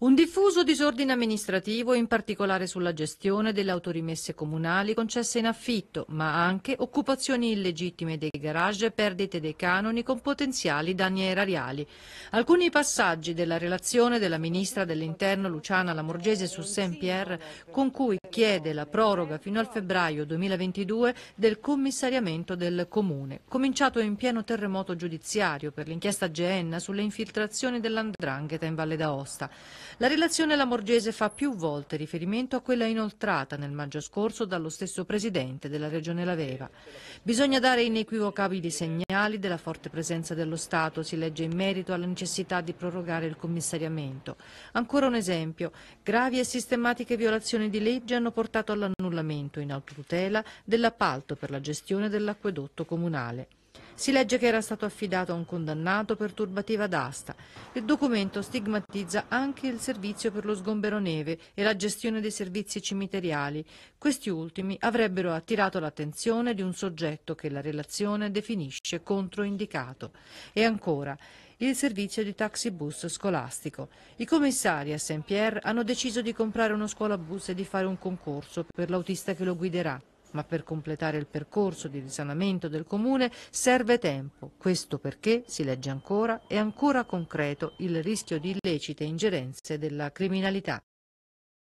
Un diffuso disordine amministrativo, in particolare sulla gestione delle autorimesse comunali concesse in affitto, ma anche occupazioni illegittime dei garage e perdite dei canoni con potenziali danni erariali. Alcuni passaggi della relazione della Ministra dell'Interno Luciana Lamorgese su Saint-Pierre, con cui chiede la proroga fino al febbraio 2022 del commissariamento del Comune, cominciato in pieno terremoto giudiziario per l'inchiesta Genna sulle infiltrazioni dell'Andrangheta in Valle d'Aosta. La relazione Lamorgese fa più volte riferimento a quella inoltrata nel maggio scorso dallo stesso Presidente della Regione Laveva. Bisogna dare inequivocabili segnali della forte presenza dello Stato, si legge in merito alla necessità di prorogare il commissariamento. Ancora un esempio, gravi e sistematiche violazioni di legge hanno portato all'annullamento in autotutela dell'appalto per la gestione dell'acquedotto comunale si legge che era stato affidato a un condannato per turbativa d'asta. Il documento stigmatizza anche il servizio per lo sgombero neve e la gestione dei servizi cimiteriali. Questi ultimi avrebbero attirato l'attenzione di un soggetto che la relazione definisce controindicato. E ancora, il servizio di taxibus scolastico. I commissari a Saint-Pierre hanno deciso di comprare uno scuolabus e di fare un concorso per l'autista che lo guiderà ma per completare il percorso di risanamento del comune serve tempo. Questo perché, si legge ancora, è ancora concreto il rischio di illecite ingerenze della criminalità.